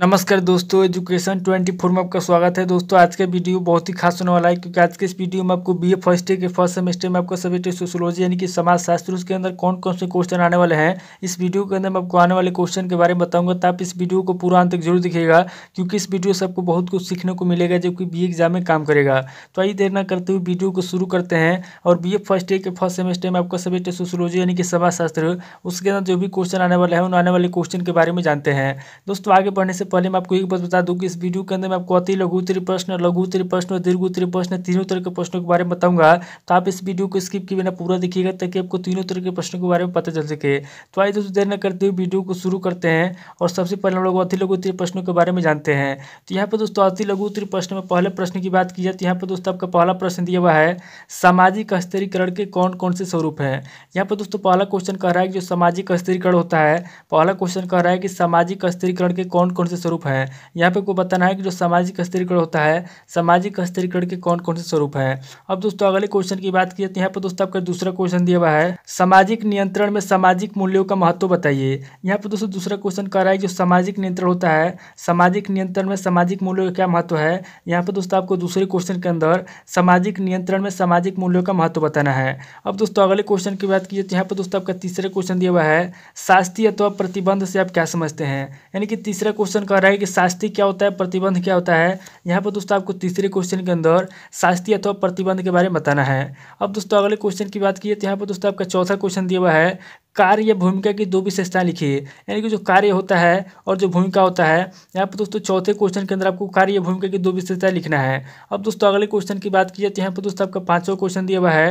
नमस्कार दोस्तों education twenty four में आपका स्वागत है दोस्तों आज का वीडियो बहुत ही खास होने वाला है क्योंकि आज के इस वीडियो में आपको बीए फर्स्ट ईयर के फर्स्ट सेमेस्टर में आपका सब्जेक्ट सोशोलॉजी यानी कि समाजशास्त्र उसके अंदर कौन कौन से क्वेश्चन आने वाले हैं इस वीडियो के अंदर मैं आपको आने वाले क्वेश्चन के बारे में बताऊंगा तो आप इस वीडियो को पूरा अंत तक जरूर दिखेगा क्योंकि इस वीडियो से आपको बहुत कुछ सीखने को मिलेगा जो कि बी एग्जाम में काम करेगा तो आइए देर न करते हुए वीडियो को शुरू करते हैं और बी फर्स्ट ईयर के फर्स्ट सेमेस्टर में आपका सब्जेक्ट सोशोलॉजी यानी कि समाजशास्त्र उसके अंदर जो भी क्वेश्चन आने वाले हैं उन आने वाले क्वेश्चन के बारे में जानते हैं दोस्तों आगे बढ़ने से पहले मैं आपको एक बात बता दूं कि इस वीडियो के अंदर मैं आपको अति लघु उत्तरी प्रश्न लघु उत्तरी प्रश्न और दीर्घ उत्तरी प्रश्न तीनों तरह के प्रश्नों के बारे में बताऊंगा तो आप इस वीडियो को स्किप किए बिना पूरा देखिएगा ताकि आपको तीनों तरह के प्रश्नों के बारे में पता चल सके तो आइए दोस्तों देर न करते हुए वीडियो को शुरू करते हैं और सबसे पहले हम लोग अति लघु उत्तरी प्रश्नों के बारे में जानते हैं तो यहाँ पर दोस्तों अति लघु उत्तरी प्रश्न में पहले प्रश्न की बात की जाए तो यहाँ पर दोस्तों आपका पहला प्रश्न दिया हुआ है सामाजिक स्थिरीकरण के कौन कौन से स्वरूप हैं यहाँ पर दोस्तों पहला क्वेश्चन कह रहा है कि जो सामाजिक स्थिरीकरण होता है पहला क्वेश्चन कह रहा है कि सामाजिक स्थिरीकरण के कौन कौन से स्वरूप हैं यहाँ पे को बताना है कि जो सामाजिक स्थिरीकरण होता है सामाजिक स्थिरीकरण के कौन कौन से स्वरूप हैं अब दोस्तों अगले क्वेश्चन की बात की जाती है यहाँ पर दोस्तों आपका दूसरा क्वेश्चन दिया हुआ है सामाजिक नियंत्रण में सामाजिक मूल्यों का महत्व बताइए यहाँ पर दोस्तों दूसरा क्वेश्चन कह रहा है जो सामाजिक नियंत्रण होता है सामाजिक नियंत्रण में सामाजिक मूल्यों का क्या महत्व है यहाँ पर दोस्तों आपको दूसरे क्वेश्चन के अंदर सामाजिक नियंत्रण में सामाजिक मूल्यों का महत्व बताना है अब दोस्तों अगले क्वेश्चन की बात की जाती है यहाँ पर दोस्तों आपका तीसरा क्वेश्चन दिया हुआ है शास्त्रीय अथवा प्रतिबंध से आप क्या समझते हैं यानी कि तीसरा क्वेश्चन क्वेश्चन कह रहा है कि शास्ति क्या होता है प्रतिबंध क्या होता है यहाँ पर दोस्तों आपको तीसरे क्वेश्चन के अंदर शास्ति अथवा प्रतिबंध के बारे में बताना है अब दोस्तों अगले क्वेश्चन की बात की तो यहाँ पर दोस्तों आपका चौथा क्वेश्चन दिया हुआ है कार्य भूमिका की दो विशेषताएं लिखिए यानी कि जो कार्य होता है और जो भूमिका होता है यहाँ पर दोस्तों चौथे क्वेश्चन के अंदर आपको कार्य भूमिका की दो विशेषताएं लिखना है अब दोस्तों अगले क्वेश्चन की बात की जाए तो यहाँ पर दोस्तों आपका पांचवा क्वेश्चन दिया हुआ है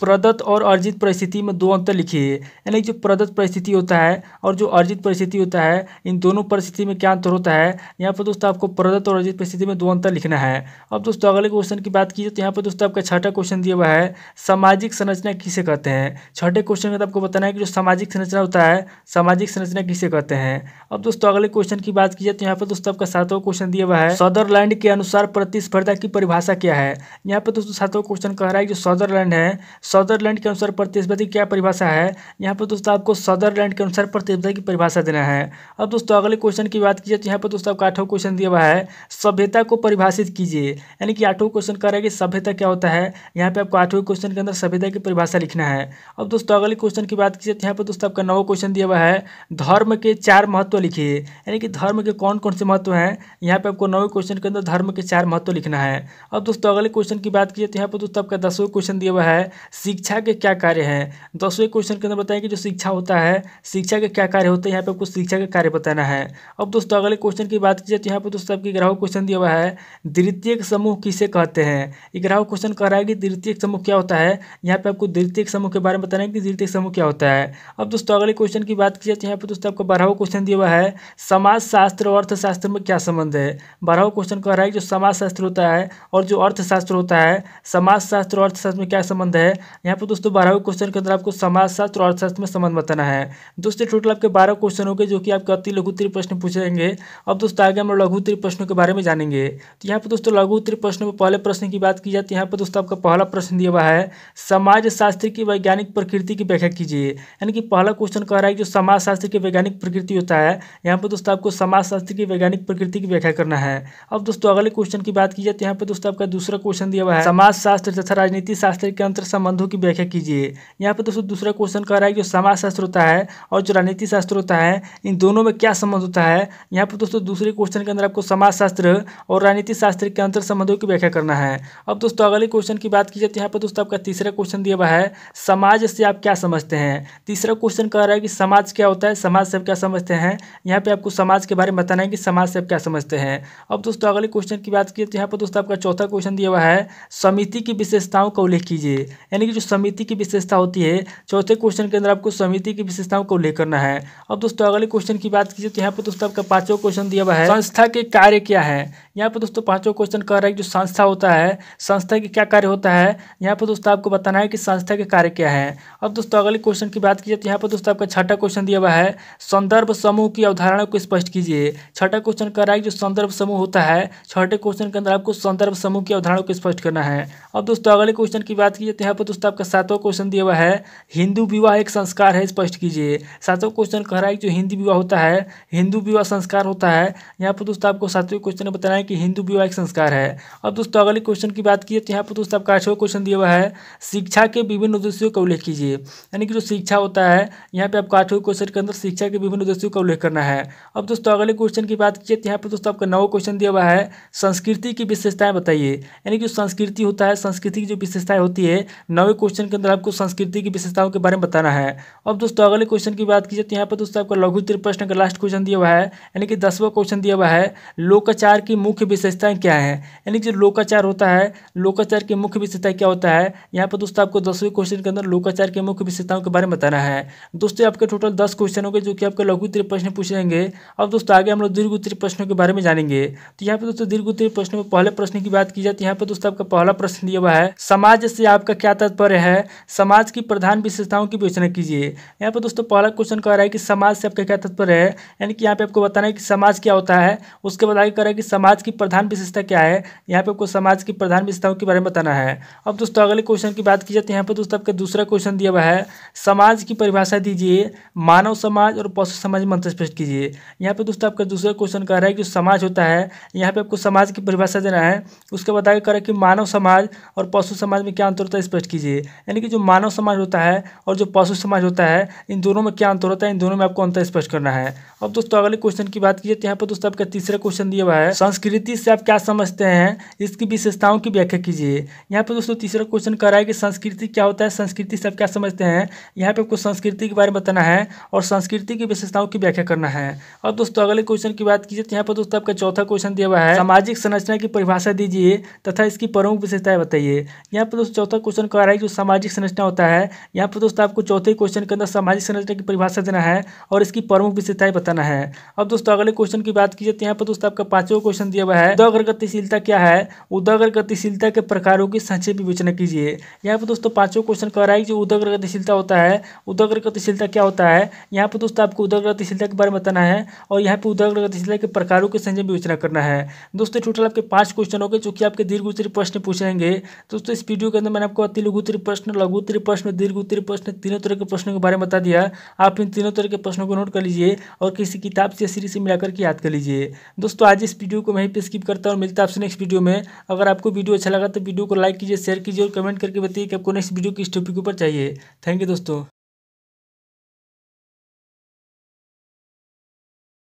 प्रदत्त और अर्जित परिस्थिति में दो अंतर लिखिए यानी जो प्रदत्त परिस्थिति होता है और जो अर्जित परिस्थिति होता है इन दोनों परिस्थिति में क्या अंतर होता है यहाँ पर दोस्तों आपको प्रदत्त और अर्जित परिस्थिति में दो अंतर लिखना है अब दोस्तों अगले क्वेश्चन की बात कीजिए तो यहाँ पर दोस्तों आपका छठा क्वेश्चन दिया हुआ है सामाजिक संरचना किसे कहते हैं छठे क्वेश्चन का तो आपको बताना है कि जो सामाजिक संरचना होता है सामाजिक संरचना किसे कहते हैं अब दोस्तों अगले क्वेश्चन की बात की जाए तो यहाँ पर दोस्तों आपका सातवा क्वेश्चन दिया हुआ है सदरलैंड के अनुसार प्रतिस्पर्धा की परिभाषा क्या है यहाँ पर दोस्तों सातवा क्वेश्चन कह रहा है जो सदरलैंड है सदरलैंड के अनुसार प्रतिस्पर्धी क्या परिभाषा है यहाँ पर दोस्तों आपको सदरलैंड के अनुसार प्रतिस्पर्धा की परिभाषा देना है अब दोस्तों अगले क्वेश्चन की बात कीजिए तो यहाँ पर दोस्तों आपका आठवां क्वेश्चन दिया हुआ है सभ्यता को परिभाषित कीजिए यानी कि आठवां क्वेश्चन कह रहा है कि सभ्यता क्या होता है यहाँ पे आपको आठवें क्वेश्चन के अंदर सभ्यता की परिभाषा लिखना है अब दोस्तों अगले क्वेश्चन की बात कीजिए तो यहाँ पर दोस्तों आपका नवा क्वेश्चन दिया हुआ है धर्म के चार महत्व लिखिए यानी कि धर्म के कौन कौन से महत्व हैं यहाँ पे आपको नवे क्वेश्चन के अंदर धर्म के चार महत्व लिखना है अब दोस्तों अगले क्वेश्चन की बात कीजिए तो यहाँ पर दोस्तों आपका दसवें क्वेश्चन दिया हुआ है शिक्षा के क्या कार्य हैं दसवें तो क्वेश्चन के अंदर बताएं कि जो शिक्षा होता है शिक्षा के क्या कार्य होते हैं यहाँ पे आपको शिक्षा के कार्य बताना है अब दोस्तों अगले क्वेश्चन की बात की जाए तो यहाँ पर दोस्तों आपकी ग्राहक क्वेश्चन दिया हुआ है द्वितीय समूह किसे कहते हैं ग्राह क्वेश्चन कह रहा है कि द्वितीय समूह क्या होता है यहाँ पे आपको द्वितीय समूह के बारे में बताना है कि द्वितीय समूह क्या होता है अब दोस्तों अगले क्वेश्चन की बात की जाए तो यहाँ पर दोस्तों आपको बारहवा क्वेश्चन दिया हुआ है समाजशास्त्र और अर्थशास्त्र में क्या संबंध है बारहवा क्वेश्चन कह रहा है कि जो समाजशास्त्र होता है और जो अर्थशास्त्र होता है समाजशास्त्र और अर्थशास्त्र में क्या संबंध है यहाँ पर दोस्तों बारहवें क्वेश्चन के अंदर आपको समाजशास्त्र और अर्थशास्त्र में संबंध बताना है दोस्तों टोटल आपके बारह क्वेश्चन हो गए जो कि आपके अति उत्तरी प्रश्न पूछे जाएंगे अब दोस्तों आगे हम लघु उत्तरी प्रश्नों के बारे में जानेंगे तो यहाँ पर दोस्तों उत्तरी प्रश्नों में पहले प्रश्न की बात की जाती तो है यहाँ पर दोस्तों आपका पहला प्रश्न दिया हुआ है समाजशास्त्र की वैज्ञानिक प्रकृति की व्याख्या कीजिए यानी कि पहला क्वेश्चन कह रहा है जो समाजशास्त्र की वैज्ञानिक प्रकृति होता है यहाँ पर दोस्तों आपको समाजशास्त्र की वैज्ञानिक प्रकृति की व्याख्या करना है अब दोस्तों अगले क्वेश्चन की बात की जाती तो है यहाँ पर दोस्तों आपका दूसरा क्वेश्चन दिया हुआ है समाजशास्त्र तथा राजनीति शास्त्र के अंतर संबंध संबंधों की व्याख्या कीजिए यहाँ पर दोस्तों दूसरा क्वेश्चन कह रहा है जो समाज शास्त्र होता है और जो राजनीति शास्त्र होता है इन दोनों में क्या संबंध होता है यहाँ पर दोस्तों दूसरे क्वेश्चन के अंदर आपको समाज शास्त्र और राजनीति शास्त्र के अंतर संबंधों की व्याख्या करना है अब दोस्तों अगले क्वेश्चन की बात की जाती है यहाँ पर दोस्तों आपका तीसरा क्वेश्चन दिया हुआ है समाज से आप क्या समझते हैं तीसरा क्वेश्चन कह रहा है कि समाज क्या होता है समाज से आप क्या समझते हैं यहाँ पर आपको समाज के बारे में बताना है कि समाज से आप क्या समझते हैं अब दोस्तों अगले क्वेश्चन की बात की जाती है यहाँ पर दोस्तों आपका चौथा क्वेश्चन दिया हुआ है समिति की विशेषताओं का उल्लेख कीजिए यानी यानी कि जो समिति की विशेषता होती है चौथे क्वेश्चन के अंदर आपको समिति की विशेषताओं को लेकर है अब दोस्तों अगले क्वेश्चन की बात कीजिए तो यहाँ पर दोस्तों आपका पांचवा क्वेश्चन दिया हुआ है संस्था के कार्य क्या है यहाँ पर दोस्तों पांचवा क्वेश्चन कह रहा है कि जो संस्था होता है संस्था के क्या कार्य होता है यहाँ पर दोस्तों आपको बताना है कि संस्था के कार्य क्या है अब दोस्तों अगले क्वेश्चन की बात कीजिए तो यहाँ पर दोस्तों आपका छठा क्वेश्चन दिया हुआ है संदर्भ समूह की अवधारणा को स्पष्ट कीजिए छठा क्वेश्चन कह रहा है जो संदर्भ समूह होता है छठे क्वेश्चन के अंदर आपको संदर्भ समूह की अवधारणा को स्पष्ट करना है अब दोस्तों अगले क्वेश्चन की बात कीजिए तो यहाँ पर दोस्तों आपका सातवां क्वेश्चन दिया हुआ है हिंदू विवाह एक संस्कार है स्पष्ट कीजिए सातवां क्वेश्चन कह रहा है जो हिंदी विवाह होता है हिंदू विवाह संस्कार होता है यहाँ पर दोस्तों आपको सातवें क्वेश्चन में बताना कि हिंदू विवाहिक संस्कार है अब दोस्तों अगले क्वेश्चन की बात की तो यहाँ पर दोस्तों आपका आठवा क्वेश्चन दिया हुआ है शिक्षा के विभिन्न उद्देश्यों का उल्लेख कीजिए यानी कि जो शिक्षा होता है यहाँ पे आपका आठवें क्वेश्चन के अंदर शिक्षा के विभिन्न उद्देश्यों का उल्लेख करना है अब दोस्तों अगले क्वेश्चन की बात कीजिए तो यहाँ पर दोस्तों आपका नौ क्वेश्चन दिया हुआ है संस्कृति की विशेषताएँ बताइए यानी कि जो संस्कृति होता है संस्कृति की जो विशेषताएँ होती है नवे क्वेश्चन के अंदर आपको संस्कृति की विशेषताओं के बारे में बताना है अब दोस्तों अगले क्वेश्चन की बात कीजिए तो यहाँ पर दोस्तों आपका लघु प्रश्न का लास्ट क्वेश्चन दिया हुआ है यानी कि दसवा क्वेश्चन दिया हुआ है लोकाचार की मुख्य मुख्य विशेषताएं क्या है यानी कि जो लोकाचार होता है लोकाचार की मुख्य विशेषता क्या होता है यहाँ पर दोस्तों आपको दसवें क्वेश्चन के अंदर लोकाचार के मुख्य विशेषताओं के बारे में बताना है दोस्तों आपके टोटल दस क्वेश्चन होंगे जो कि आपके लघु उत्तरीय प्रश्न पूछेंगे अब दोस्तों आगे हम लोग दीर्घ उत्तरीय प्रश्नों के बारे में जानेंगे तो यहाँ पर दोस्तों दीर्घ उत्तरीय प्रश्नों में पहले प्रश्न की बात की जाए तो यहाँ पर दोस्तों आपका पहला प्रश्न दिया हुआ है समाज से आपका क्या तात्पर्य है समाज की प्रधान विशेषताओं की विवेचना कीजिए यहाँ पर दोस्तों पहला क्वेश्चन कह रहा है कि समाज से आपका क्या तात्पर्य है यानी कि यहाँ पे आपको बताना है कि समाज क्या होता है उसके बाद आगे कह रहा है कि समाज की प्रधान विशेषता क्या है यहाँ पे आपको समाज की प्रधान विशेषताओं के बारे में बताना है अब दोस्तों अगले क्वेश्चन की बात की जाती है यहाँ पर दोस्तों आपका दूसरा क्वेश्चन दिया हुआ है समाज की परिभाषा दीजिए मानव समाज और पशु समाज में अंतर स्पष्ट कीजिए यहाँ पर दोस्तों आपका दूसरा क्वेश्चन कह रहा है कि समाज होता है यहाँ पर आपको समाज की परिभाषा देना है उसके बाद आगे कह रहा है कि मानव समाज और पशु समाज में क्या अंतर होता है स्पष्ट कीजिए यानी कि जो मानव समाज होता है और जो पशु समाज होता है इन दोनों में क्या अंतर होता है इन दोनों में आपको अंतर स्पष्ट करना है अब दोस्तों अगले क्वेश्चन की बात की जाती है यहाँ पर दोस्तों आपका तीसरा क्वेश्चन दिया हुआ है संस्कृति संस्कृति से आप क्या समझते हैं इसकी विशेषताओं की व्याख्या कीजिए यहाँ पे दोस्तों तीसरा क्वेश्चन कर रहा है कि संस्कृति क्या होता है संस्कृति से आप क्या समझते हैं यहाँ पे आपको संस्कृति के बारे में बताना है और संस्कृति की विशेषताओं की व्याख्या करना है और दोस्तों अगले क्वेश्चन की बात कीजिए तो यहाँ पर दोस्तों आपका चौथा क्वेश्चन दिया हुआ है सामाजिक संरचना की परिभाषा दीजिए तथा इसकी प्रमुख विशेषताएं बताइए यहाँ पर दोस्तों चौथा क्वेश्चन कर रहा है जो सामाजिक संरचना होता है यहाँ पर दोस्तों आपको चौथे क्वेश्चन के अंदर सामाजिक संरचना की परिभाषा देना है और इसकी प्रमुख विशेषताएं बताना है अब दोस्तों अगले क्वेश्चन की बात कीजिए तो यहाँ पर दोस्तों आपका पांचवा क्वेश्चन दिया हुआ है उदग्र गतिशीलता क्या है उदग्र गतिशीलता के प्रकारों की संक्षेप विवेचना कीजिए यहाँ पर दोस्तों पांचों क्वेश्चन कह रहा है जो उदग्र गतिशीलता होता है उदग्र गतिशीलता क्या होता है यहाँ पर दोस्तों आपको उदग्र गतिशीलता के बारे में बताना है और यहाँ पर उदग्र गतिशीलता के प्रकारों की संक्षेप विवेचना करना है दोस्तों टोटल आपके पांच क्वेश्चन हो गए जो कि आपके दीर्घ उत्तरी प्रश्न पूछेंगे दोस्तों इस वीडियो के अंदर मैंने आपको अति लघु उत्तरी प्रश्न लघु उत्तरी प्रश्न दीर्घ उत्तरी प्रश्न तीनों तरह के प्रश्नों के बारे में बता दिया आप इन तीनों तरह के प्रश्नों को नोट कर लीजिए और किसी किताब से सीरीज से मिलाकर के याद कर लीजिए दोस्तों आज इस वीडियो को मैं यहीं पे स्किप करता हूँ मिलता है आपसे नेक्स्ट वीडियो में अगर आपको वीडियो अच्छा लगा तो वीडियो को लाइक कीजिए शेयर कीजिए और कमेंट करके बताइए कि आपको नेक्स्ट वीडियो किस टॉपिक के ऊपर चाहिए थैंक यू दोस्तों